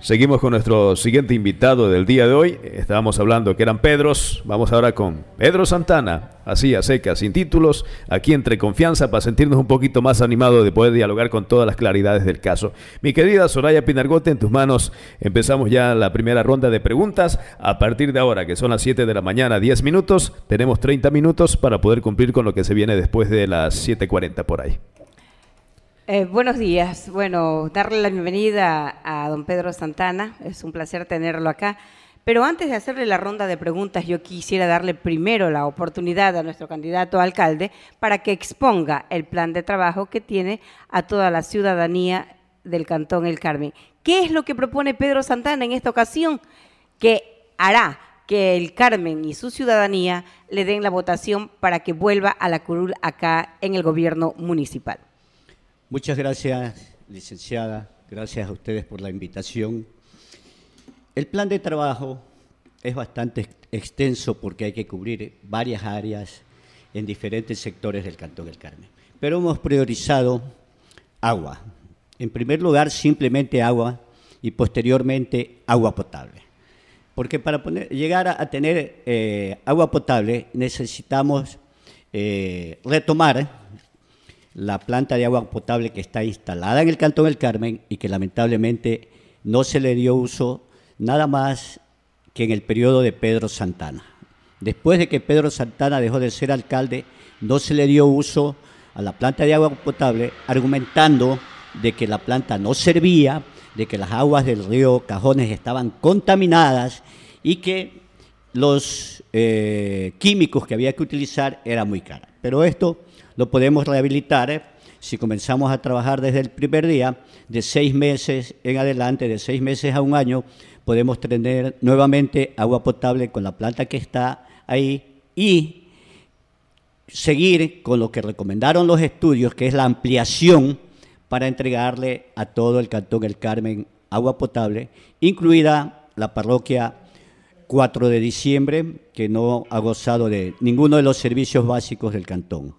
Seguimos con nuestro siguiente invitado del día de hoy. Estábamos hablando que eran Pedros. Vamos ahora con Pedro Santana, así a seca, sin títulos, aquí entre confianza para sentirnos un poquito más animados de poder dialogar con todas las claridades del caso. Mi querida Soraya Pinargote, en tus manos empezamos ya la primera ronda de preguntas. A partir de ahora, que son las 7 de la mañana, 10 minutos, tenemos 30 minutos para poder cumplir con lo que se viene después de las 7.40 por ahí. Eh, buenos días. Bueno, darle la bienvenida a don Pedro Santana. Es un placer tenerlo acá. Pero antes de hacerle la ronda de preguntas, yo quisiera darle primero la oportunidad a nuestro candidato alcalde para que exponga el plan de trabajo que tiene a toda la ciudadanía del Cantón El Carmen. ¿Qué es lo que propone Pedro Santana en esta ocasión que hará que el Carmen y su ciudadanía le den la votación para que vuelva a la curul acá en el gobierno municipal? Muchas gracias, licenciada. Gracias a ustedes por la invitación. El plan de trabajo es bastante extenso porque hay que cubrir varias áreas en diferentes sectores del Cantón del Carmen. Pero hemos priorizado agua. En primer lugar, simplemente agua y posteriormente agua potable. Porque para llegar a, tener eh, agua potable necesitamos eh, retomar la planta de agua potable que está instalada en el Cantón del Carmen y que lamentablemente no se le dio uso nada más que en el periodo de Pedro Santana. Después de que Pedro Santana dejó de ser alcalde, no se le dio uso a la planta de agua potable, argumentando de que la planta no servía, de que las aguas del río Cajones estaban contaminadas y que los eh, químicos que había que utilizar eran muy caros. Pero esto lo podemos rehabilitar eh, si comenzamos a trabajar desde el primer día, de seis meses en adelante, de seis meses a un año, podemos tener nuevamente agua potable con la planta que está ahí y seguir con lo que recomendaron los estudios, que es la ampliación para entregarle a todo el Cantón El Carmen agua potable, incluida la parroquia 4 de diciembre, que no ha gozado de ninguno de los servicios básicos del cantón.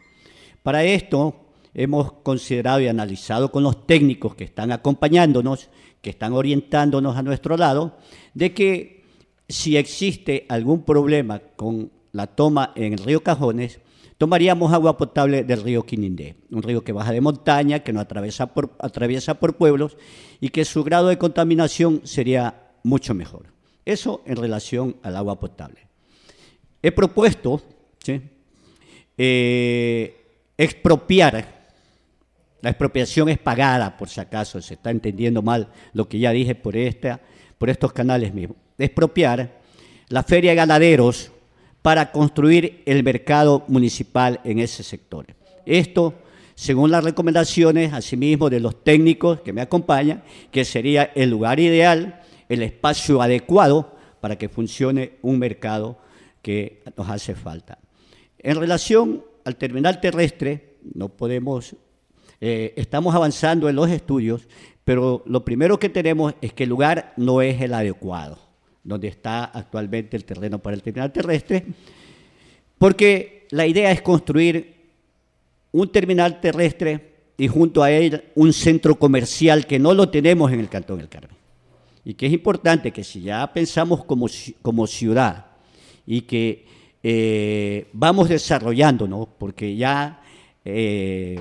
Para esto hemos considerado y analizado con los técnicos que están acompañándonos, que están orientándonos a nuestro lado, de que si existe algún problema con la toma en el río Cajones, tomaríamos agua potable del río Quinindé, un río que baja de montaña, que no atraviesa por, atraviesa por pueblos y que su grado de contaminación sería mucho mejor. Eso en relación al agua potable. He propuesto eh, Expropiar. La expropiación es pagada, por si acaso se está entendiendo mal lo que ya dije por, por estos canales mismos. Expropiar la feria de ganaderos para construir el mercado municipal en ese sector. Esto, según las recomendaciones, asimismo, de los técnicos que me acompañan, que sería el lugar ideal, el espacio adecuado para que funcione un mercado que nos hace falta. En relación al terminal terrestre, no podemos, eh, estamos avanzando en los estudios, pero lo primero que tenemos es que el lugar no es el adecuado, donde está actualmente el terreno para el terminal terrestre, porque la idea es construir un terminal terrestre y junto a él un centro comercial que no lo tenemos en el Cantón del Carmen. Y que es importante que si ya pensamos como, como ciudad y que eh, vamos desarrollándonos, porque ya eh,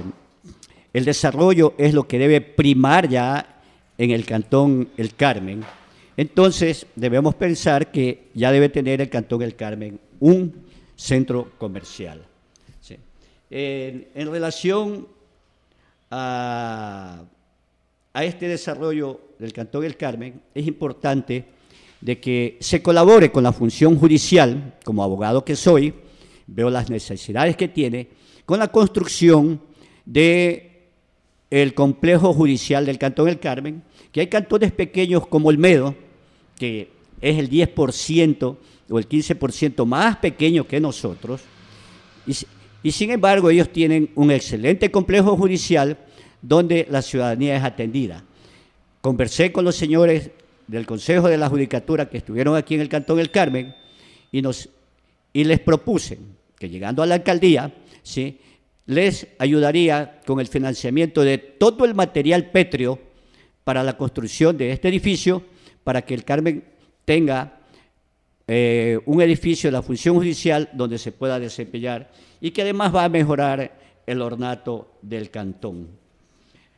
el desarrollo es lo que debe primar ya en el Cantón El Carmen. Entonces debemos pensar que ya debe tener el Cantón El Carmen un centro comercial. En, relación a, a este desarrollo del Cantón El Carmen, es importante de que se colabore con la función judicial, como abogado que soy, veo las necesidades que tiene, con la construcción de el complejo judicial del Cantón del Carmen, que hay cantones pequeños como el Medo, que es el 10% o el 15% más pequeño que nosotros, y, sin embargo ellos tienen un excelente complejo judicial donde la ciudadanía es atendida. Conversé con los señores del Consejo de la Judicatura que estuvieron aquí en el Cantón El Carmen y, nos, y les propuse que llegando a la alcaldía, ¿sí? les ayudaría con el financiamiento de todo el material pétreo para la construcción de este edificio, para que el Carmen tenga eh, un edificio de la función judicial donde se pueda desempeñar y que además va a mejorar el ornato del cantón.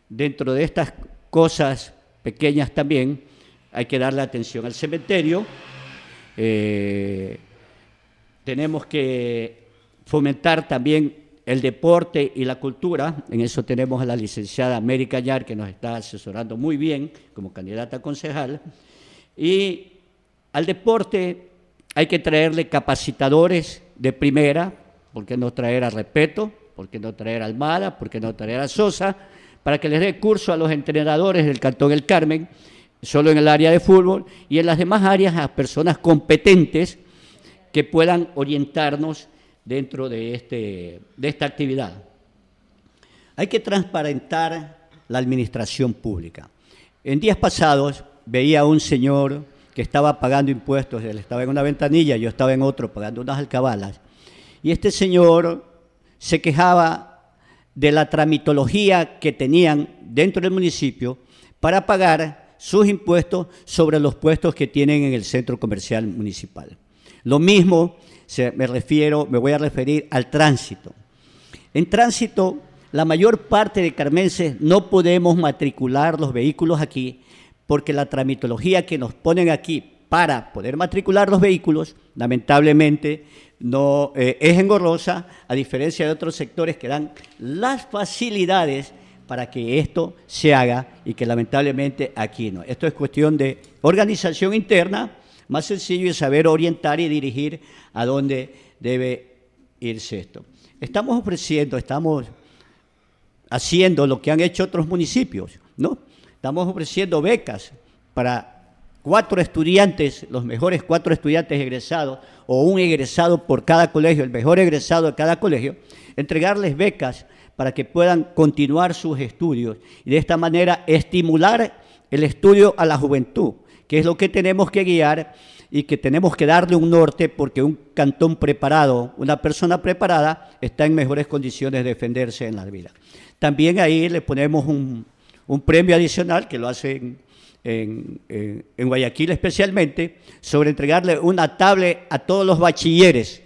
Dentro de estas cosas pequeñas también, hay que darle atención al cementerio. Eh, tenemos que fomentar también el deporte y la cultura. En eso tenemos a la licenciada América Yar, que nos está asesorando muy bien como candidata a concejal. Y al deporte hay que traerle capacitadores de primera, porque no traer a respeto, porque no traer a Almada? porque no traer a Sosa? Para que les dé curso a los entrenadores del Cantón El Carmen solo en el área de fútbol y en las demás áreas a personas competentes que puedan orientarnos dentro de, este, de esta actividad. Hay que transparentar la administración pública. En días pasados veía a un señor que estaba pagando impuestos, él estaba en una ventanilla, yo estaba en otro pagando unas alcabalas, y este señor se quejaba de la tramitología que tenían dentro del municipio para pagar sus impuestos sobre los puestos que tienen en el centro comercial municipal. Lo mismo me refiero, me voy a referir al tránsito. En tránsito, la mayor parte de carmenses no podemos matricular los vehículos aquí porque la tramitología que nos ponen aquí para poder matricular los vehículos, lamentablemente, no eh, es engorrosa, a diferencia de otros sectores que dan las facilidades para que esto se haga y que lamentablemente aquí no. Esto es cuestión de organización interna, más sencillo es saber orientar y dirigir a dónde debe irse esto. Estamos ofreciendo, estamos haciendo lo que han hecho otros municipios, ¿no? Estamos ofreciendo becas para cuatro estudiantes, los mejores cuatro estudiantes egresados, o un egresado por cada colegio, el mejor egresado de cada colegio, entregarles becas para que puedan continuar sus estudios y de esta manera estimular el estudio a la juventud, que es lo que tenemos que guiar y que tenemos que darle un norte porque un cantón preparado, una persona preparada, está en mejores condiciones de defenderse en la vida. También ahí le ponemos un, premio adicional que lo hacen en, en, Guayaquil especialmente, sobre entregarle una tablet a todos los bachilleres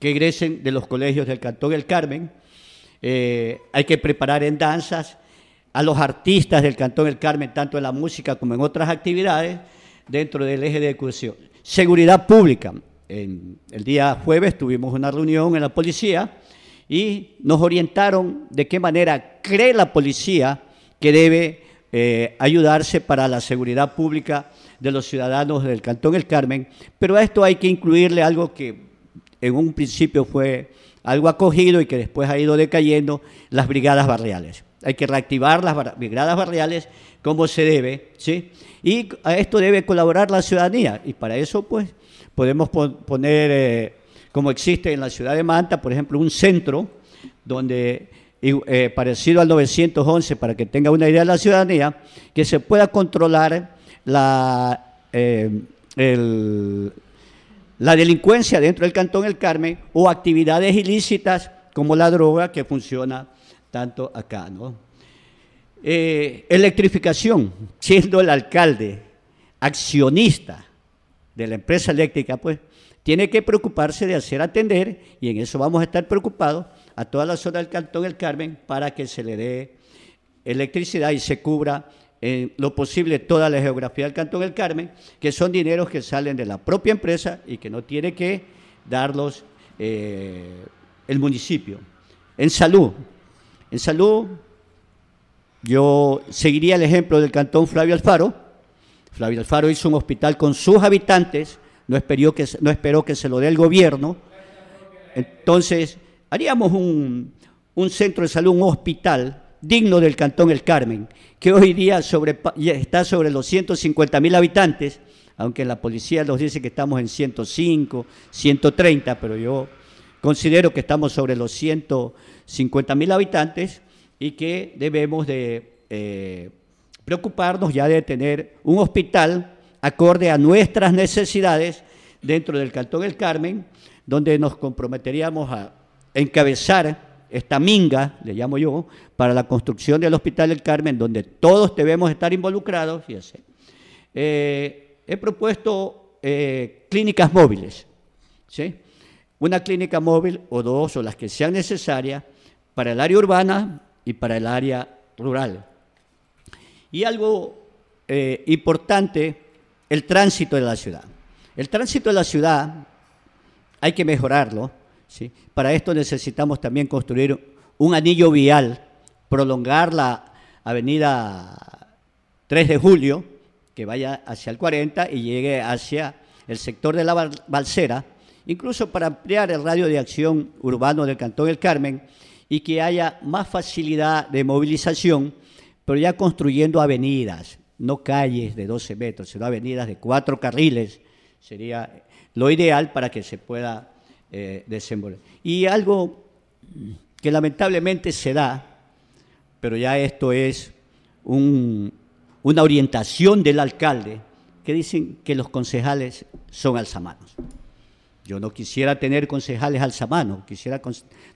que egresen de los colegios del Cantón El Carmen eh, hay que preparar en danzas a los artistas del Cantón El Carmen, tanto en la música como en otras actividades, dentro del eje de ejecución. Seguridad pública. En el día jueves tuvimos una reunión en la policía y nos orientaron de qué manera cree la policía que debe eh, ayudarse para la seguridad pública de los ciudadanos del Cantón El Carmen, pero a esto hay que incluirle algo que en un principio fue algo acogido y que después ha ido decayendo, las brigadas barriales. Hay que reactivar las brigadas barriales como se debe, ¿sí? Y a esto debe colaborar la ciudadanía. Y para eso, pues, podemos poner, eh, como existe en la ciudad de Manta, por ejemplo, un centro donde eh, parecido al 911, para que tenga una idea de la ciudadanía, que se pueda controlar la, eh, el, la delincuencia dentro del Cantón El Carmen o actividades ilícitas como la droga que funciona tanto acá. ¿no? Eh, electrificación, siendo el alcalde accionista de la empresa eléctrica, pues tiene que preocuparse de hacer atender, y en eso vamos a estar preocupados, a toda la zona del Cantón El Carmen para que se le dé electricidad y se cubra en lo posible toda la geografía del Cantón del Carmen, que son dineros que salen de la propia empresa y que no tiene que darlos eh, el municipio. En salud, en salud yo seguiría el ejemplo del Cantón Flavio Alfaro. Flavio Alfaro hizo un hospital con sus habitantes, no esperó que, no que se lo dé el gobierno. Entonces, haríamos un, un centro de salud, un hospital digno del Cantón El Carmen, que hoy día está sobre los 150 mil habitantes, aunque la policía nos dice que estamos en 105, 130, pero yo considero que estamos sobre los 150 mil habitantes y que debemos de eh, preocuparnos ya de tener un hospital acorde a nuestras necesidades dentro del Cantón El Carmen, donde nos comprometeríamos a encabezar esta minga, le llamo yo, para la construcción del Hospital del Carmen, donde todos debemos estar involucrados, fíjese, eh, he propuesto eh, clínicas móviles, ¿sí? una clínica móvil o dos o las que sean necesarias para el área urbana y para el área rural. Y algo eh, importante, el tránsito de la ciudad. El tránsito de la ciudad hay que mejorarlo para esto necesitamos también construir un anillo vial, prolongar la avenida 3 de julio, que vaya hacia el 40 y llegue hacia el sector de la Balsera, incluso para ampliar el radio de acción urbano del Cantón El Carmen y que haya más facilidad de movilización, pero ya construyendo avenidas, no calles de 12 metros, sino avenidas de cuatro carriles, sería lo ideal para que se pueda eh, y algo que lamentablemente se da, pero ya esto es una orientación del alcalde, que dicen que los concejales son alzamanos. Yo no quisiera tener concejales alzamanos, quisiera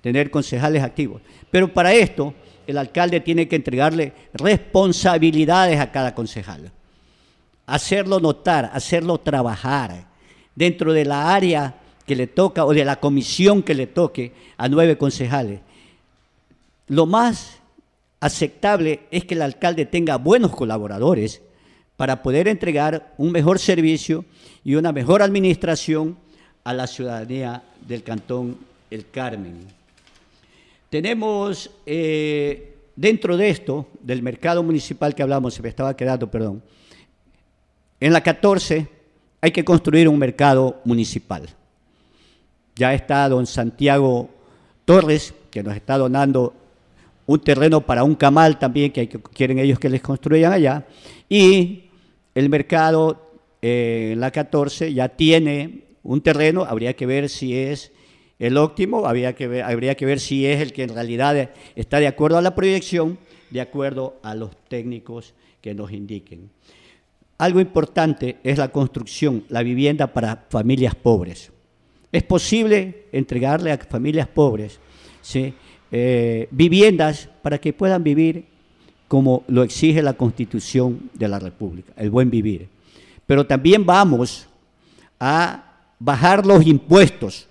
tener concejales activos. Pero para esto, el alcalde tiene que entregarle responsabilidades a cada concejal. Hacerlo notar, hacerlo trabajar dentro de la área que le toca o de la comisión que le toque a nueve concejales. Lo más aceptable es que el alcalde tenga buenos colaboradores para poder entregar un mejor servicio y una mejor administración a la ciudadanía del Cantón El Carmen. Tenemos eh, dentro de esto, del mercado municipal que hablamos, se me estaba quedando, perdón, en la 14 hay que construir un mercado municipal. Ya está don Santiago Torres, que nos está donando un terreno para un camal también, que, quieren ellos que les construyan allá. Y el mercado, en eh, la 14, ya tiene un terreno, habría que ver si es el óptimo, que, habría que ver si es el que en realidad está de acuerdo a la proyección, de acuerdo a los técnicos que nos indiquen. Algo importante es la construcción, la vivienda para familias pobres. Es posible entregarle a familias pobres eh, viviendas para que puedan vivir como lo exige la Constitución de la República, el buen vivir. Pero también vamos a bajar los impuestos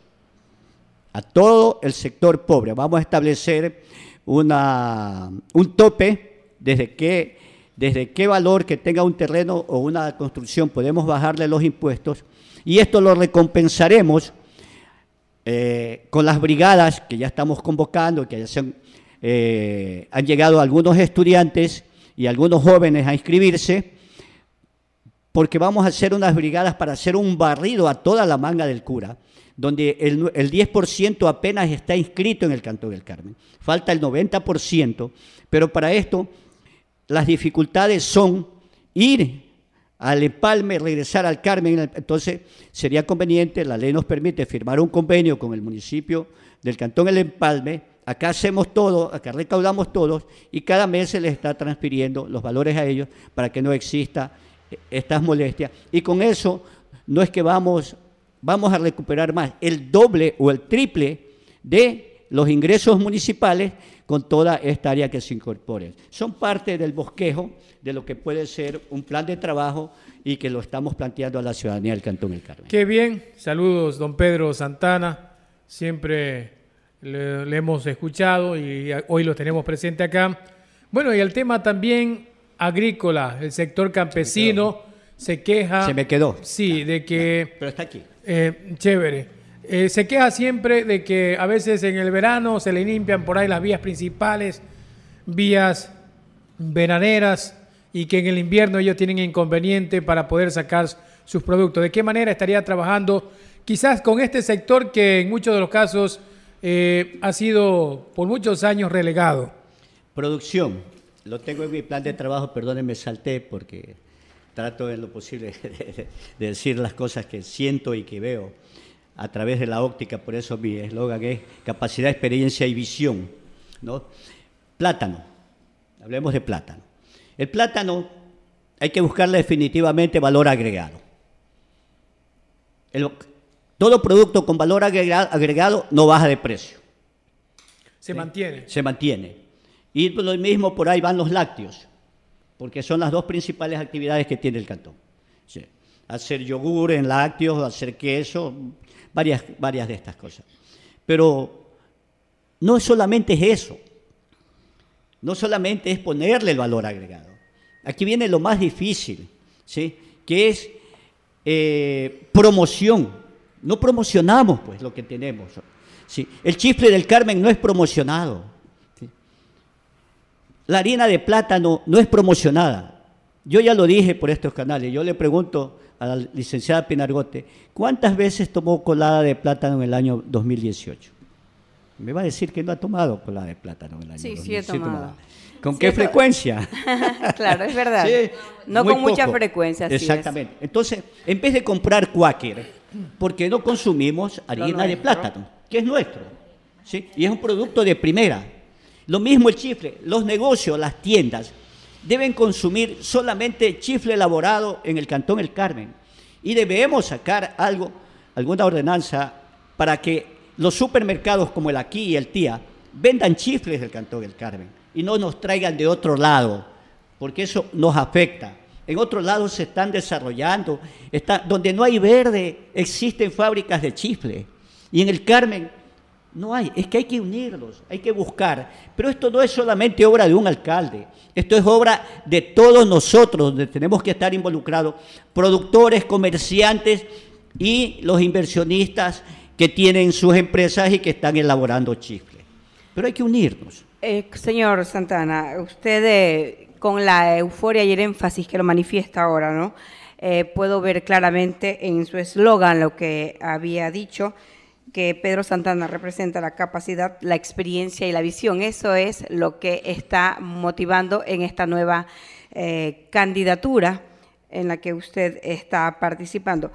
a todo el sector pobre. Vamos a establecer una, un tope desde qué, desde qué valor que tenga un terreno o una construcción podemos bajarle los impuestos y esto lo recompensaremos eh, con las brigadas que ya estamos convocando, que eh, han, llegado algunos estudiantes y algunos jóvenes a inscribirse, porque vamos a hacer unas brigadas para hacer un barrido a toda la manga del cura, donde el, el 10% apenas está inscrito en el Canto del Carmen. Falta el 90%, pero para esto las dificultades son ir al empalme regresar al Carmen. Entonces sería conveniente, la ley nos permite firmar un convenio con el municipio del Cantón El Empalme. Acá hacemos todo, acá recaudamos todos y cada mes se les está transfiriendo los valores a ellos para que no exista eh, estas molestias. Y con eso no es que vamos, vamos a recuperar más, el doble o el triple de los ingresos municipales con toda esta área que se incorpore. Son parte del bosquejo de lo que puede ser un plan de trabajo y que lo estamos planteando a la ciudadanía del Cantón El Carmen. Qué bien, saludos don Pedro Santana, siempre le, hemos escuchado y hoy lo tenemos presente acá. Bueno, y el tema también agrícola, el sector campesino se, queja. Se me quedó. Sí, de que... Pero está aquí. Eh, chévere. Eh, se queja siempre de que a veces en el verano se le limpian por ahí las vías principales, vías veraneras, y que en el invierno ellos tienen inconveniente para poder sacar sus productos. ¿De qué manera estaría trabajando quizás con este sector que en muchos de los casos eh, ha sido por muchos años relegado? Producción. Lo tengo en mi plan de trabajo, perdónenme, salté porque trato en lo posible de decir las cosas que siento y que veo a través de la óptica, por eso mi eslogan es capacidad, experiencia y visión. ¿no? Plátano, hablemos de plátano. El plátano hay que buscarle definitivamente valor agregado. todo producto con valor agregado, no baja de precio. Se mantiene. Se mantiene. Y lo mismo por ahí van los lácteos, porque son las dos principales actividades que tiene el cantón. ¿sí? hacer yogur en lácteos, hacer queso, varias, varias de estas cosas. Pero no solamente es eso, no solamente es ponerle el valor agregado. Aquí viene lo más difícil, ¿sí? que es eh, promoción. No promocionamos pues lo que tenemos. ¿sí? El chifle del Carmen no es promocionado. La harina de plátano no es promocionada. Yo ya lo dije por estos canales. Yo le pregunto a la licenciada Pinargote, ¿cuántas veces tomó colada de plátano en el año 2018? Me va a decir que no ha tomado colada de plátano en el año sí, 2018. Sí, he ¿Con qué frecuencia? claro, es verdad. no con mucha frecuencia. Exactamente. Entonces, en vez de comprar cuáquer, porque no consumimos harina de plátano? Que es nuestro. ¿sí? Y es un producto de primera. Lo mismo el chifre, Los negocios, las tiendas, deben consumir solamente chifle elaborado en el Cantón El Carmen. Y debemos sacar algo, alguna ordenanza para que los supermercados como el Aquí y el Tía vendan chifles del Cantón El Carmen y no nos traigan de otro lado, porque eso nos afecta. En otro lado se están desarrollando, está, donde no hay verde existen fábricas de chifle. Y en el Carmen no hay, es que hay que unirlos, hay que buscar. Pero esto no es solamente obra de un alcalde, esto es obra de todos nosotros, donde tenemos que estar involucrados, productores, comerciantes y los inversionistas que tienen sus empresas y que están elaborando chifles. Pero hay que unirnos. Eh, señor Santana, usted eh, con la euforia y el énfasis que lo manifiesta ahora, ¿no? Eh, puedo ver claramente en su eslogan lo que había dicho que Pedro Santana representa la capacidad, la experiencia y la visión. Eso es lo que está motivando en esta nueva eh, candidatura en la que usted está participando.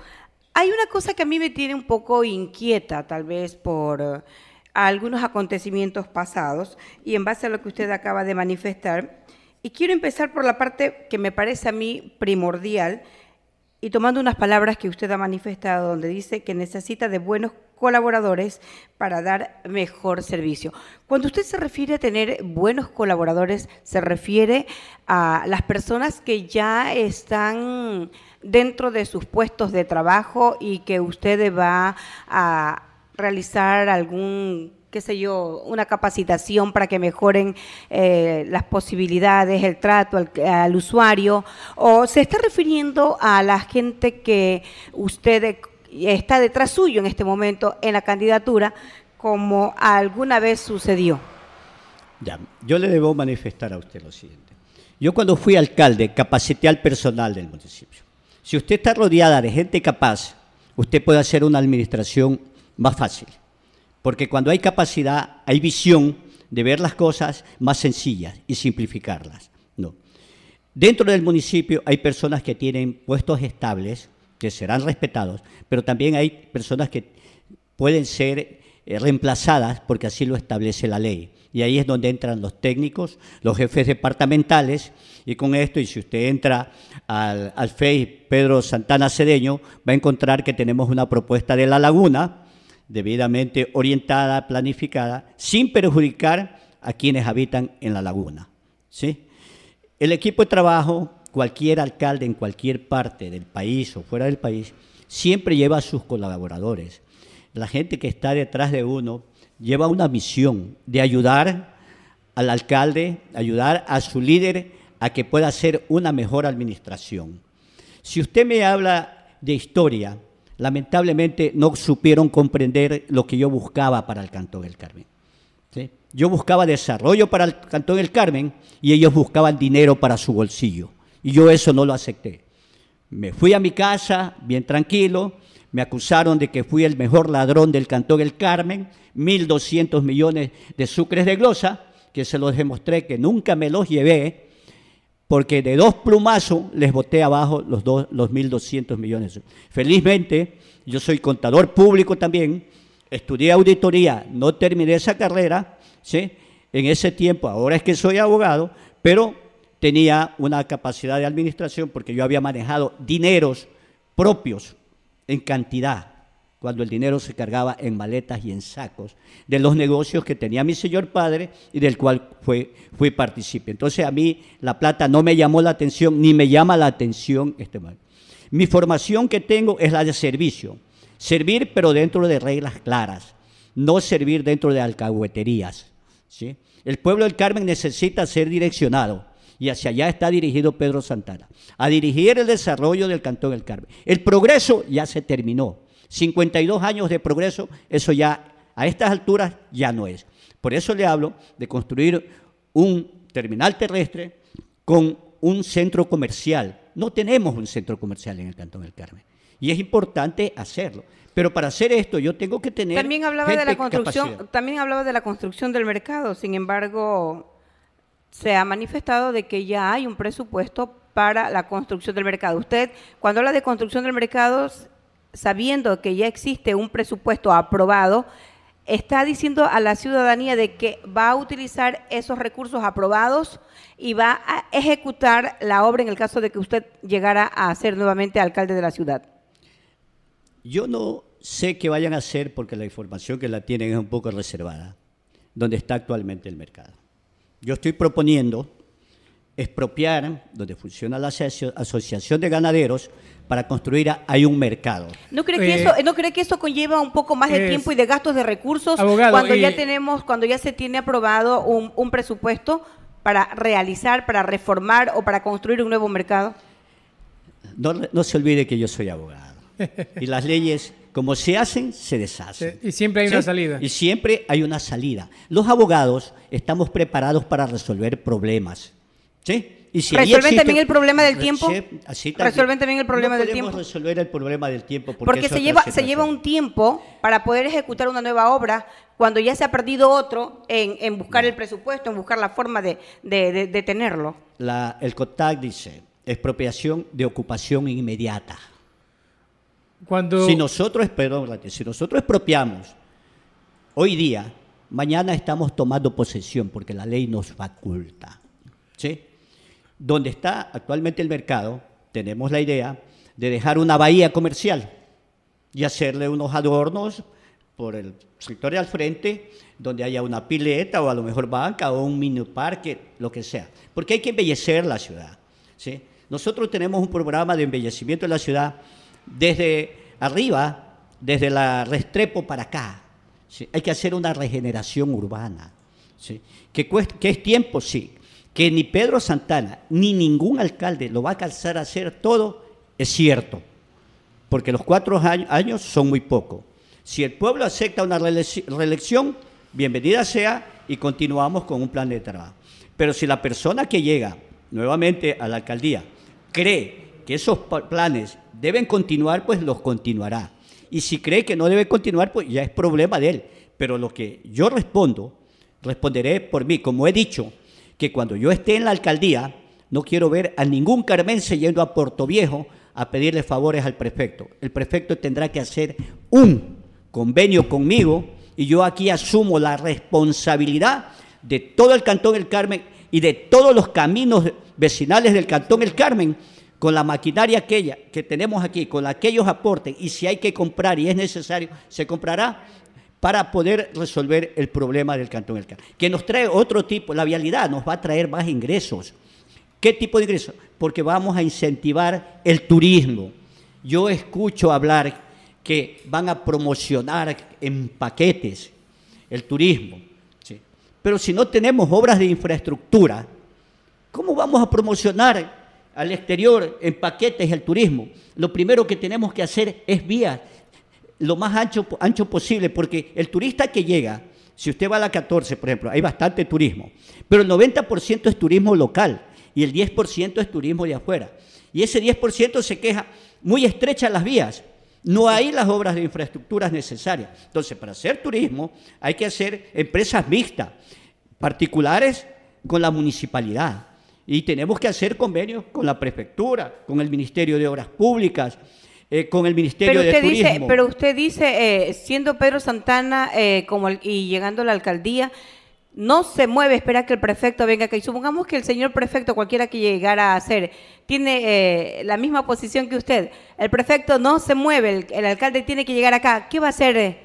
Hay una cosa que a mí me tiene un poco inquieta, tal vez por algunos acontecimientos pasados y en base a lo que usted acaba de manifestar. Y quiero empezar por la parte que me parece a mí primordial y tomando unas palabras que usted ha manifestado donde dice que necesita de buenos colaboradores para dar mejor servicio. Cuando usted se refiere a tener buenos colaboradores, se refiere a las personas que ya están dentro de sus puestos de trabajo y que usted va a realizar algún qué sé yo, una capacitación para que mejoren eh, las posibilidades, el trato al, al, usuario, o se está refiriendo a la gente que usted está detrás suyo en este momento en la candidatura, como alguna vez sucedió. Ya, yo le debo manifestar a usted lo siguiente. Yo cuando fui alcalde capacité al personal del municipio. Si usted está rodeada de gente capaz, usted puede hacer una administración más fácil. Porque cuando hay capacidad, hay visión de ver las cosas más sencillas y simplificarlas. No. Dentro del municipio hay personas que tienen puestos estables, que serán respetados, pero también hay personas que pueden ser eh, reemplazadas porque así lo establece la ley. Y ahí es donde entran los técnicos, los jefes departamentales, y con esto, y si usted entra al, al FEI Pedro Santana Cedeño, va a encontrar que tenemos una propuesta de la laguna, debidamente orientada, planificada, sin perjudicar a quienes habitan en la laguna. ¿sí? El equipo de trabajo cualquier alcalde en cualquier parte del país o fuera del país, siempre lleva a sus colaboradores. La gente que está detrás de uno lleva una misión de ayudar al alcalde, ayudar a su líder a que pueda hacer una mejor administración. Si usted me habla de historia, lamentablemente no supieron comprender lo que yo buscaba para el Cantón del Carmen. Yo buscaba desarrollo para el Cantón del Carmen y ellos buscaban dinero para su bolsillo. Y yo eso no lo acepté. Me fui a mi casa, bien tranquilo, me acusaron de que fui el mejor ladrón del Cantón El Carmen, 1.200 millones de sucres de glosa, que se los demostré que nunca me los llevé, porque de dos plumazos les boté abajo los, dos, los 1.200 millones. Felizmente, yo soy contador público también, estudié auditoría, no terminé esa carrera, ¿sí? En ese tiempo, ahora es que soy abogado, pero tenía una capacidad de administración porque yo había manejado dineros propios en cantidad, cuando el dinero se cargaba en maletas y en sacos, de los negocios que tenía mi señor padre y del cual fui partícipe. Entonces a mí la plata no me llamó la atención, ni me llama la atención este mal. Mi formación que tengo es la de servicio. Servir pero dentro de reglas claras, no servir dentro de alcahueterías. ¿sí? El pueblo del Carmen necesita ser direccionado y hacia allá está dirigido Pedro Santana, a dirigir el desarrollo del Cantón del Carmen. El progreso ya se terminó. 52 años de progreso, eso ya a estas alturas ya no es. Por eso le hablo de construir un terminal terrestre con un centro comercial. No tenemos un centro comercial en el Cantón del Carmen y es importante hacerlo. Pero para hacer esto yo tengo que tener también hablaba de la construcción, también hablaba de la construcción del mercado. Sin embargo, se ha manifestado de que ya hay un presupuesto para la construcción del mercado. Usted, cuando habla de construcción del mercado, sabiendo que ya existe un presupuesto aprobado, está diciendo a la ciudadanía de que va a utilizar esos recursos aprobados y va a ejecutar la obra en el caso de que usted llegara a ser nuevamente alcalde de la ciudad. Yo no sé qué vayan a hacer porque la información que la tienen es un poco reservada, donde está actualmente el mercado yo estoy proponiendo expropiar donde funciona la asociación de ganaderos para construir hay un mercado. ¿No cree que eso eh, no que conlleva un poco más de tiempo y de gastos de recursos cuando ya eh, tenemos cuando ya se tiene aprobado un, presupuesto para realizar, para reformar o para construir un nuevo mercado? no se olvide que yo soy abogado y las leyes como se hacen, se deshacen. Y siempre hay una salida. Y siempre hay una salida. Los abogados estamos preparados para resolver problemas. ¿Sí? Y si también el problema del tiempo? Así también, el problema del tiempo? resolver el problema del tiempo. Porque, se, lleva, un tiempo para poder ejecutar una nueva obra cuando ya se ha perdido otro en, buscar el presupuesto, en buscar la forma de, tenerlo. el COTAC dice, expropiación de ocupación inmediata. Si nosotros, perdón, si nosotros expropiamos hoy día, mañana estamos tomando posesión porque la ley nos faculta. ¿sí? Donde está actualmente el mercado, tenemos la idea de dejar una bahía comercial y hacerle unos adornos por el sector al frente, donde haya una pileta o a lo mejor banca o un mini parque, lo que sea. Porque hay que embellecer la ciudad. ¿sí? Nosotros tenemos un programa de embellecimiento de la ciudad desde arriba, desde la Restrepo para acá. Hay que hacer una regeneración urbana. ¿Que, que es tiempo, sí. Que ni Pedro Santana ni ningún alcalde lo va a calzar a hacer todo, es cierto. Porque los cuatro años son muy pocos. Si el pueblo acepta una reelección, bienvenida sea y continuamos con un plan de trabajo. Pero si la persona que llega nuevamente a la alcaldía cree que esos planes deben continuar, pues los continuará. Y si cree que no debe continuar, pues ya es problema de él. Pero lo que yo respondo, responderé por mí. Como he dicho, que cuando yo esté en la alcaldía, no quiero ver a ningún carmense yendo a Puerto Viejo a pedirle favores al prefecto. El prefecto tendrá que hacer un convenio conmigo y yo aquí asumo la responsabilidad de todo el Cantón del Carmen y de todos los caminos vecinales del Cantón del Carmen con la maquinaria aquella que tenemos aquí, con la que y si hay que comprar y es necesario, se comprará para poder resolver el problema del Cantón del Carmen. Que nos trae otro tipo, la vialidad nos va a traer más ingresos. ¿Qué tipo de ingresos? Porque vamos a incentivar el turismo. Yo escucho hablar que van a promocionar en paquetes el turismo. Pero si no tenemos obras de infraestructura, ¿cómo vamos a promocionar al exterior en paquetes el turismo. Lo primero que tenemos que hacer es vías lo más ancho, ancho posible, porque el turista que llega, si usted va a la 14, por ejemplo, hay bastante turismo, pero el 90% es turismo local y el 10% es turismo de afuera. Y ese 10% se queja muy estrechas las vías, no hay las obras de infraestructuras necesarias. Entonces, para hacer turismo hay que hacer empresas mixtas, particulares con la municipalidad. Y tenemos que hacer convenios con la prefectura, con el Ministerio de Obras Públicas, eh, con el Ministerio pero usted de Turismo. Dice, pero usted dice, eh, siendo Pedro Santana eh, como y llegando a la alcaldía, no se mueve, espera que el prefecto venga acá. Y supongamos que el señor prefecto, cualquiera que llegara a hacer tiene la misma posición que usted. El prefecto no se mueve, el, alcalde tiene que llegar acá. ¿Qué va a hacer?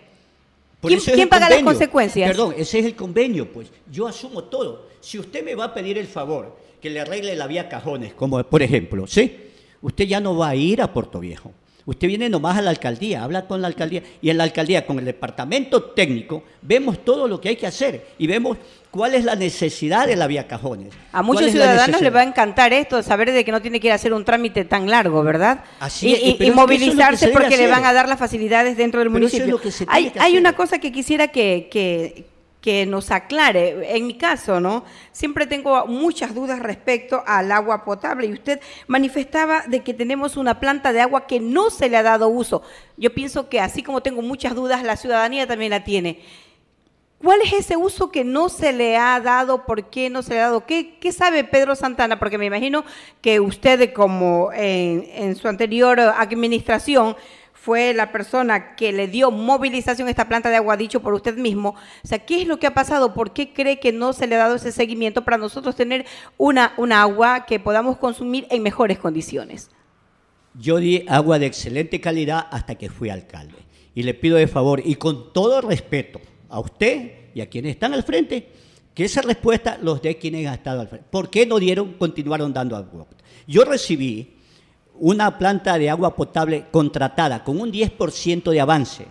¿Quién, paga las consecuencias? Perdón, ese es el convenio, pues. Yo asumo todo. Si usted me va a pedir el favor que le arregle la vía Cajones, como por ejemplo, ¿sí? Usted ya no va a ir a Puerto Viejo. Usted viene nomás a la alcaldía, habla con la alcaldía y en la alcaldía, con el departamento técnico, vemos todo lo que hay que hacer y vemos cuál es la necesidad de la vía Cajones. A muchos ciudadanos les va a encantar esto, saber de que no tiene que ir a hacer un trámite tan largo, ¿verdad? y, movilizarse porque le van a dar las facilidades dentro del municipio. hay, hay una cosa que quisiera que, que, que nos aclare. En mi caso, ¿no? Siempre tengo muchas dudas respecto al agua potable y usted manifestaba de que tenemos una planta de agua que no se le ha dado uso. Yo pienso que así como tengo muchas dudas, la ciudadanía también la tiene. ¿Cuál es ese uso que no se le ha dado? ¿Por qué no se le ha dado? ¿Qué, qué sabe Pedro Santana? Porque me imagino que usted, como en, en su anterior administración, fue la persona que le dio movilización a esta planta de agua, dicho por usted mismo. O sea, ¿qué es lo que ha pasado? ¿Por qué cree que no se le ha dado ese seguimiento para nosotros tener una, una agua que podamos consumir en mejores condiciones? Yo di agua de excelente calidad hasta que fui alcalde. Y le pido de favor, y con todo respeto a usted y a quienes están al frente, que esa respuesta los dé quienes han estado al frente. ¿Por qué no dieron, continuaron dando agua? Yo recibí una planta de agua potable contratada con un 10% de avance.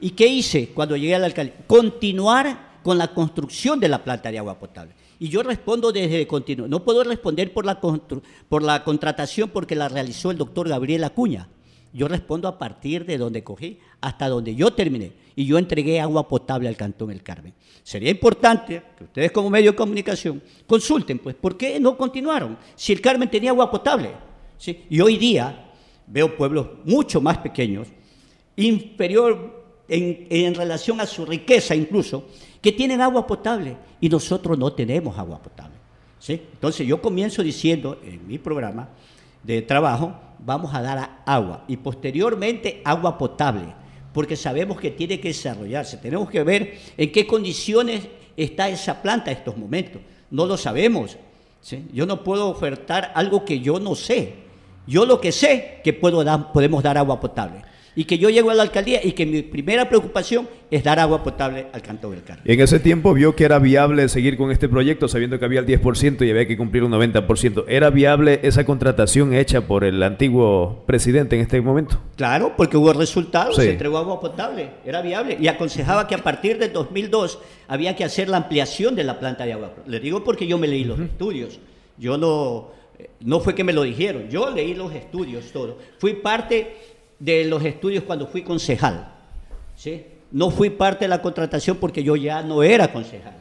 ¿Y qué hice cuando llegué al alcalde? Continuar con la construcción de la planta de agua potable. Y yo respondo desde continuo. No puedo responder por la, por la contratación porque la realizó el doctor Gabriel Acuña. Yo respondo a partir de donde cogí hasta donde yo terminé. Y yo entregué agua potable al Cantón El Carmen. Sería importante que ustedes como medio de comunicación consulten, pues, ¿por qué no continuaron si el Carmen tenía agua potable? Y hoy día veo pueblos mucho más pequeños, inferior en, relación a su riqueza incluso, que tienen agua potable y nosotros no tenemos agua potable. ¿sí? Entonces yo comienzo diciendo en mi programa de trabajo, vamos a dar agua y posteriormente agua potable, porque sabemos que tiene que desarrollarse. Tenemos que ver en qué condiciones está esa planta en estos momentos. No lo sabemos. ¿sí? Yo no puedo ofertar algo que yo no sé. Yo lo que sé que puedo podemos dar agua potable. Y que yo llego a la alcaldía y que mi primera preocupación es dar agua potable al canto del Carmen. En ese tiempo vio que era viable seguir con este proyecto sabiendo que había el 10% y había que cumplir un 90%. ¿Era viable esa contratación hecha por el antiguo presidente en este momento? Claro, porque hubo resultados, se entregó agua potable, era viable. Y aconsejaba que a partir de 2002 había que hacer la ampliación de la planta de agua. Le digo porque yo me leí los estudios. Yo no no fue que me lo dijeron, yo leí los estudios todo. Fui parte de los estudios cuando fui concejal. ¿sí? No fui parte de la contratación porque yo ya no era concejal,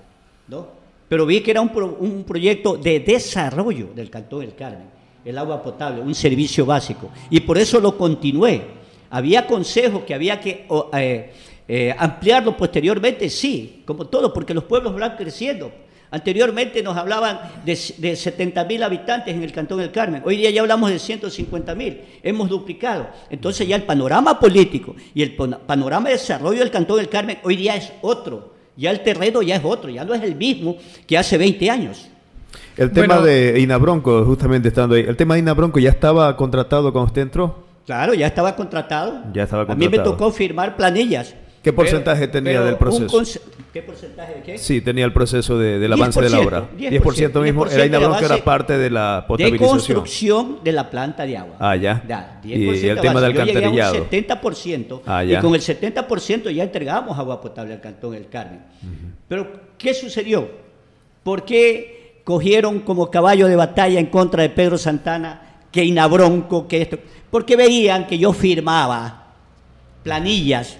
¿no? Pero vi que era un, proyecto de desarrollo del Cantón del Carmen, el agua potable, un servicio básico. Y por eso lo continué. Había consejos que había que eh, eh, ampliarlo posteriormente, sí, como todo, porque los pueblos van creciendo Anteriormente nos hablaban de, de 70 mil habitantes en el Cantón del Carmen. Hoy día ya hablamos de 150 mil. Hemos duplicado. Entonces ya el panorama político y el panorama de desarrollo del Cantón del Carmen hoy día es otro. Ya el terreno ya es otro. Ya no es el mismo que hace 20 años. El tema de Inabronco, justamente estando ahí, el tema de Inabronco ya estaba contratado cuando usted entró. Claro, ya estaba contratado. Ya estaba contratado. A mí me tocó firmar planillas. ¿Qué porcentaje tenía del proceso? ¿Qué porcentaje de qué? Sí, tenía el proceso de, del avance de la obra. 10%, mismo. era era parte de la potabilización. De construcción de la planta de agua. Ah, ya. 10 y, el tema del alcantarillado. Yo llegué a un 70%. Ah, y con el 70% ya entregamos agua potable al Cantón El Carmen. Pero, ¿qué sucedió? ¿Por qué cogieron como caballo de batalla en contra de Pedro Santana que Inabronco, que esto? Porque veían que yo firmaba planillas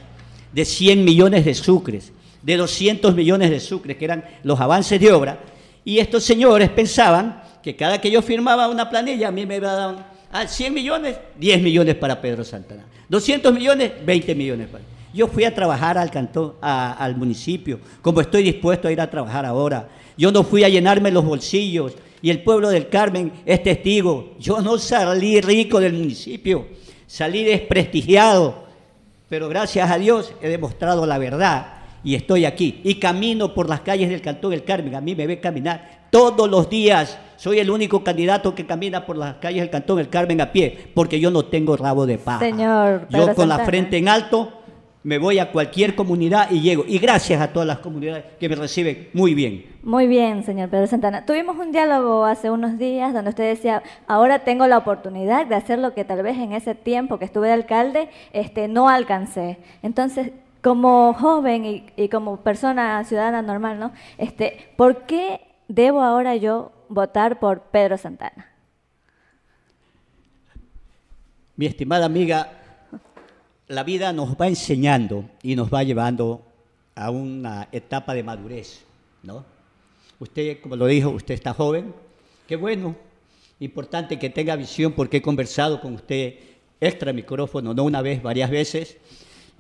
de 100 millones de sucres de 200 millones de sucres, que eran los avances de obra, y estos señores pensaban que cada que yo firmaba una planilla a mí me iba a dar 100 ah, millones, 10 millones para Pedro Santana, 200 millones, 20 millones para yo fui a trabajar al cantón, al municipio, como estoy dispuesto a ir a trabajar ahora. Yo no fui a llenarme los bolsillos y el pueblo del Carmen es testigo. Yo no salí rico del municipio, salí desprestigiado, pero gracias a Dios he demostrado la verdad y estoy aquí. Y camino por las calles del Cantón del Carmen. A mí me ve caminar todos los días. Soy el único candidato que camina por las calles del Cantón El Carmen a pie, porque yo no tengo rabo de paja. Señor, yo con la frente en alto me voy a cualquier comunidad y llego. Y gracias a todas las comunidades que me reciben muy bien. Muy bien, señor Pedro Santana. Tuvimos un diálogo hace unos días donde usted decía, ahora tengo la oportunidad de hacer lo que tal vez en ese tiempo que estuve de alcalde este, no alcancé. Entonces, como joven y, como persona ciudadana normal, ¿no? Este, ¿Por qué debo ahora yo votar por Pedro Santana? Mi estimada amiga, la vida nos va enseñando y nos va llevando a una etapa de madurez, ¿no? Usted, como lo dijo, usted está joven, qué bueno, importante que tenga visión porque he conversado con usted extra micrófono, no una vez, varias veces,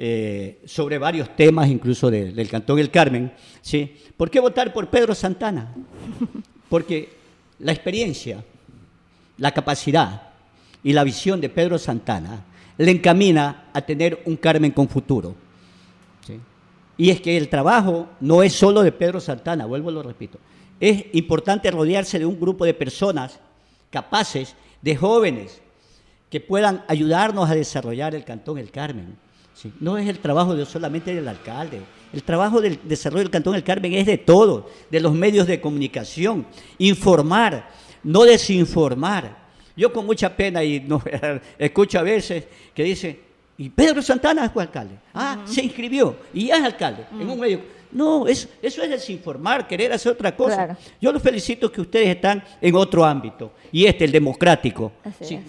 eh, sobre varios temas, incluso del Cantón El Carmen. ¿sí? ¿Por qué votar por Pedro Santana? Porque la experiencia, la capacidad y la visión de Pedro Santana le encamina a tener un Carmen con futuro. Y es que el trabajo no es solo de Pedro Santana, vuelvo y lo repito. Es importante rodearse de un grupo de personas capaces, de jóvenes, que puedan ayudarnos a desarrollar el Cantón El Carmen no es el trabajo de, solamente del alcalde. El trabajo del desarrollo del Cantón del Carmen es de todo, de los medios de comunicación. Informar, no desinformar. Yo con mucha pena y escucho a veces que dice, y Pedro Santana fue alcalde. Ah, se inscribió y ya es alcalde en un mm. medio. No, eso, es desinformar, querer hacer otra cosa. Yo los felicito que ustedes están en otro ámbito, y este, el democrático.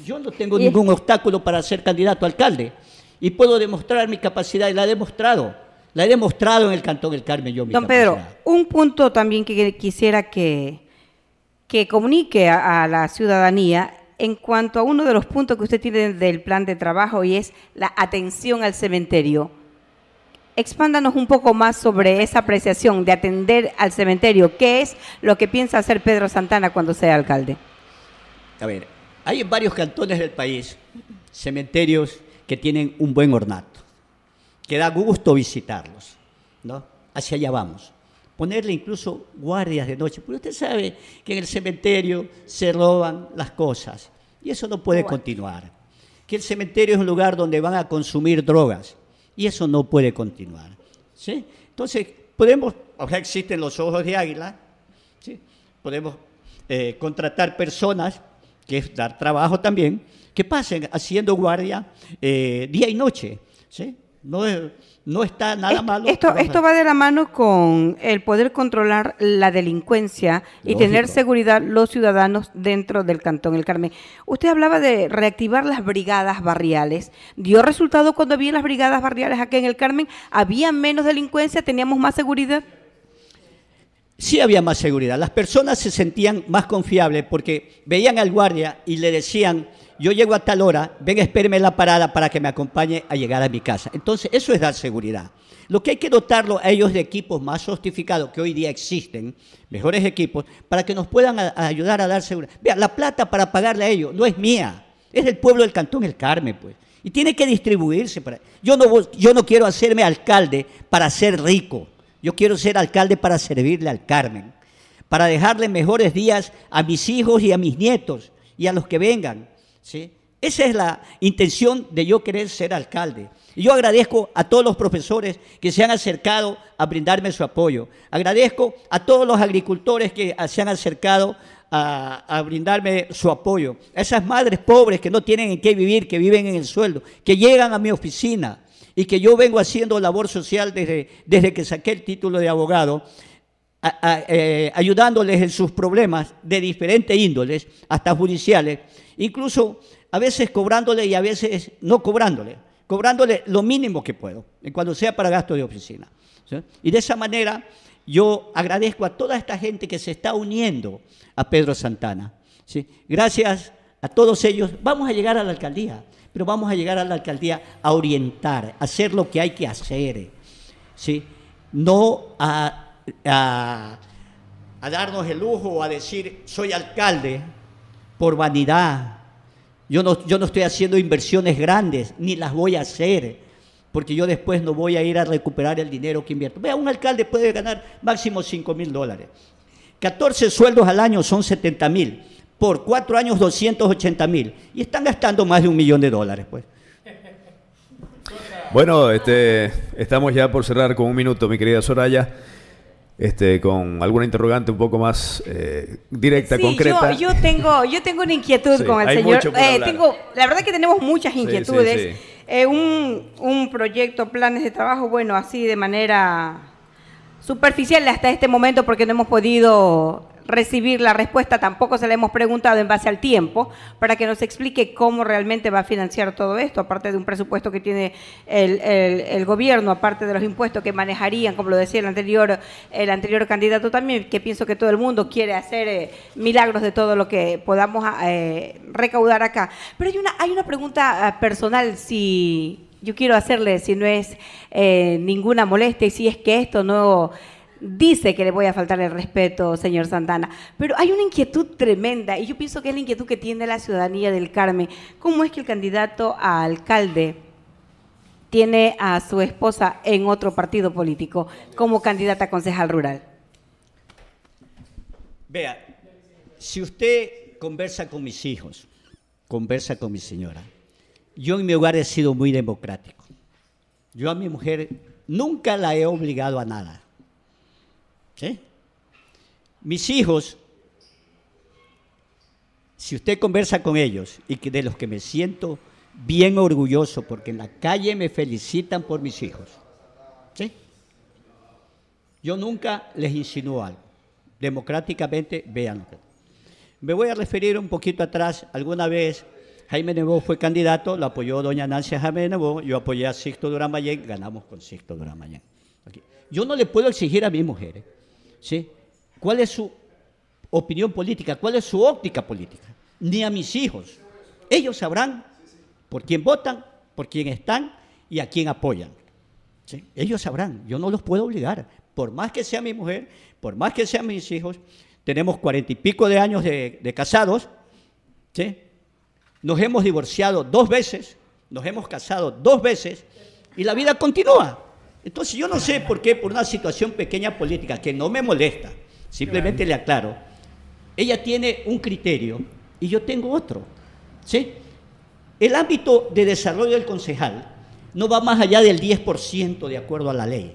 yo no tengo ningún obstáculo para ser candidato a alcalde. Y puedo demostrar mi capacidad, y la he demostrado. La he demostrado en el Cantón del Carmen yo. Mi Don Pedro, un punto también que quisiera que, que comunique a, a la ciudadanía en cuanto a uno de los puntos que usted tiene del plan de trabajo y es la atención al cementerio. Expándanos un poco más sobre esa apreciación de atender al cementerio. ¿Qué es lo que piensa hacer Pedro Santana cuando sea alcalde? A ver, hay en varios cantones del país cementerios que tienen un buen ornato, que da gusto visitarlos, ¿no? Hacia allá vamos. Ponerle incluso guardias de noche, porque usted sabe que en el cementerio se roban las cosas y eso no puede continuar. Que el cementerio es un lugar donde van a consumir drogas y eso no puede continuar. ¿sí? Entonces, podemos, ahora existen los ojos de águila, ¿sí? podemos eh, contratar personas, que es dar trabajo también, que pasen haciendo guardia eh, día y noche. No, no está nada malo. Esto, esto va de la mano con el poder controlar la delincuencia y tener seguridad los ciudadanos dentro del Cantón El Carmen. Usted hablaba de reactivar las brigadas barriales. ¿Dio resultado cuando había las brigadas barriales aquí en El Carmen? ¿Había menos delincuencia? ¿Teníamos más seguridad? Sí había más seguridad. Las personas se sentían más confiables porque veían al guardia y le decían yo llego a tal hora, ven, espéreme en la parada para que me acompañe a llegar a mi casa. Entonces, eso es dar seguridad. Lo que hay que dotarlo a ellos de equipos más sofisticados que hoy día existen, mejores equipos, para que nos puedan ayudar a dar seguridad. Vea, la plata para pagarle a ellos no es mía, es del pueblo del Cantón El Carmen, pues. Y tiene que distribuirse. Para... Yo, no, yo no quiero hacerme alcalde para ser rico. Yo quiero ser alcalde para servirle al Carmen, para dejarle mejores días a mis hijos y a mis nietos y a los que vengan. ¿sí? Esa es la intención de yo querer ser alcalde. Y yo agradezco a todos los profesores que se han acercado a brindarme su apoyo. Agradezco a todos los agricultores que se han acercado a, brindarme su apoyo. A esas madres pobres que no tienen en qué vivir, que viven en el sueldo, que llegan a mi oficina y que yo vengo haciendo labor social desde que saqué el título de abogado eh, ayudándoles en sus problemas de diferentes índoles, hasta judiciales, incluso a veces cobrándole y a veces no cobrándole, cobrándole lo mínimo que puedo, cuando sea para gasto de oficina. Y de esa manera yo agradezco a toda esta gente que se está uniendo a Pedro Santana. Gracias a todos ellos. Vamos a llegar a la alcaldía, pero vamos a llegar a la alcaldía a orientar, a hacer lo que hay que hacer, ¿sí? no a a, darnos el lujo, a decir, soy alcalde por vanidad. Yo no, yo no estoy haciendo inversiones grandes, ni las voy a hacer, porque yo después no voy a ir a recuperar el dinero que invierto. Vea, un alcalde puede ganar máximo 5 mil dólares. 14 sueldos al año son 70 mil, por 4 años 280 mil, y están gastando más de un millón de dólares, pues. Bueno, este, estamos ya por cerrar con un minuto, mi querida Soraya este, con alguna interrogante un poco más eh, directa, concreta. Yo, yo, tengo, yo tengo una inquietud con el señor. Eh, tengo, la verdad que tenemos muchas inquietudes. Eh, un, un proyecto, planes de trabajo, bueno, así de manera superficial hasta este momento porque no hemos podido recibir la respuesta, tampoco se la hemos preguntado en base al tiempo, para que nos explique cómo realmente va a financiar todo esto, aparte de un presupuesto que tiene el, gobierno, aparte de los impuestos que manejarían, como lo decía el anterior, el anterior candidato también, que pienso que todo el mundo quiere hacer eh, milagros de todo lo que podamos ah, eh, recaudar acá. Pero hay una, hay una pregunta ah, personal, si yo quiero hacerle, si no es eh, ninguna molestia, y si es que esto no dice que le voy a faltar el respeto, señor Santana, pero hay una inquietud tremenda y yo pienso que es la inquietud que tiene la ciudadanía del Carmen. ¿Cómo es que el candidato a alcalde tiene a su esposa en otro partido político como candidata a concejal rural? Vea, si usted conversa con mis hijos, conversa con mi señora, yo en mi hogar he sido muy democrático. Yo a mi mujer nunca la he obligado a nada mis hijos, si usted conversa con ellos, y de los que me siento bien orgulloso, porque en la calle me felicitan por mis hijos, Yo nunca les insinúo algo. Democráticamente, vean. Me voy a referir un poquito atrás. Alguna vez Jaime Nebó fue candidato, lo apoyó doña Nancy Jaime Nebo, yo apoyé a Sixto Durán Mayén, ganamos con Sixto Durán Mayén. Yo no le puedo exigir a mis mujeres. ¿eh? ¿sí? ¿Cuál es su opinión política? ¿Cuál es su óptica política? Ni a mis hijos. Ellos sabrán por quién votan, por quién están y a quién apoyan. Ellos sabrán, yo no los puedo obligar. Por más que sea mi mujer, por más que sean mis hijos, tenemos cuarenta y pico de años de, casados, nos hemos divorciado dos veces, nos hemos casado dos veces y la vida continúa. Entonces yo no sé por qué, por una situación pequeña política que no me molesta, simplemente le aclaro, ella tiene un criterio y yo tengo otro. ¿sí? El ámbito de desarrollo del concejal no va más allá del 10% de acuerdo a la ley.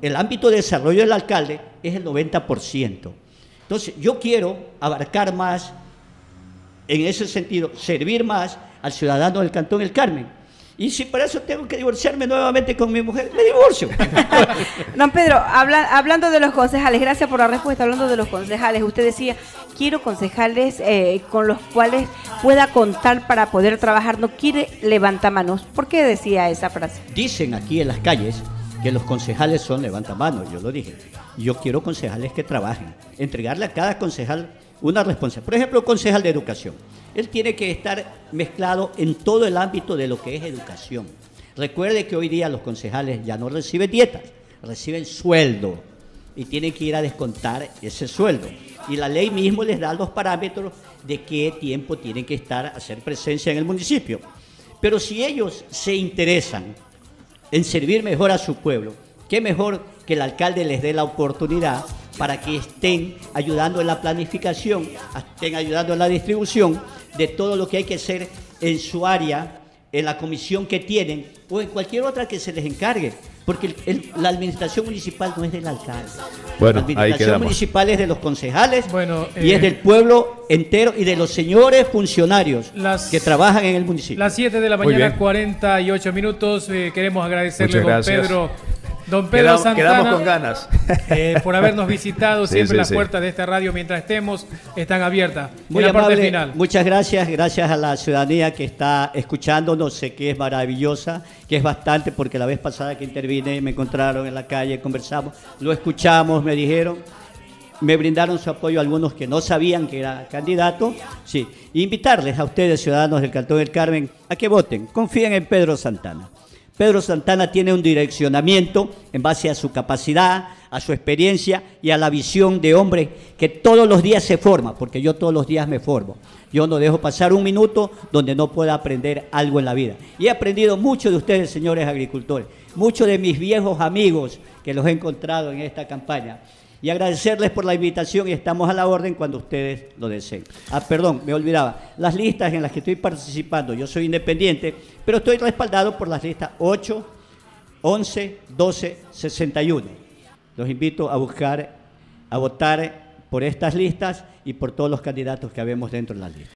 El ámbito de desarrollo del alcalde es el 90%. Entonces yo quiero abarcar más, en ese sentido, servir más al ciudadano del Cantón El Carmen y si para eso tengo que divorciarme nuevamente con mi mujer, me divorcio. Don Pedro, hablando de los concejales, gracias por la respuesta. Hablando de los concejales, usted decía, quiero concejales eh, con los cuales pueda contar para poder trabajar, no quiere levantamanos. ¿Por qué decía esa frase? Dicen aquí en las calles que los concejales son levantamanos, yo lo dije. Yo quiero concejales que trabajen, entregarle a cada concejal una responsabilidad. Por ejemplo, concejal de educación él tiene que estar mezclado en todo el ámbito de lo que es educación. Recuerde que hoy día los concejales ya no reciben dietas, reciben sueldo y tienen que ir a descontar ese sueldo. Y la ley mismo les da los parámetros de qué tiempo tienen que estar, a hacer presencia en el municipio. Pero si ellos se interesan en servir mejor a su pueblo, qué mejor que el alcalde les dé la oportunidad para que estén ayudando en la planificación, estén ayudando en la distribución de todo lo que hay que hacer en su área, en la comisión que tienen o en cualquier otra que se les encargue. Porque la administración municipal no es del alcalde. la administración municipal es de los concejales y es eh, del pueblo entero y de los señores funcionarios que trabajan en el municipio. Las 7 de la mañana, 48 minutos. Eh, queremos agradecerle, don Pedro Don Pedro Santana. Quedamos con ganas. Eh, por habernos visitado. Siempre las puertas de esta radio, mientras estemos, están abiertas. Muy final. Muchas gracias. Gracias a la ciudadanía que está escuchando no Sé qué es maravillosa, que es bastante, porque la vez pasada que intervine me encontraron en la calle, conversamos, lo escuchamos, me dijeron me brindaron su apoyo algunos que no sabían que era candidato. Sí, invitarles a ustedes, ciudadanos del Cantón del Carmen, a que voten. Confíen en Pedro Santana. Pedro Santana tiene un direccionamiento en base a su capacidad, a su experiencia y a la visión de hombre que todos los días se forma, porque yo todos los días me formo. Yo no dejo pasar un minuto donde no pueda aprender algo en la vida. Y he aprendido mucho de ustedes, señores agricultores, mucho de mis viejos amigos que los he encontrado en esta campaña y agradecerles por la invitación y estamos a la orden cuando ustedes lo deseen. Ah, perdón, me olvidaba. Las listas en las que estoy participando, yo soy independiente, pero estoy respaldado por las listas 8, 11, 12, 61. Los invito a buscar, a votar por estas listas y por todos los candidatos que habemos dentro de las listas.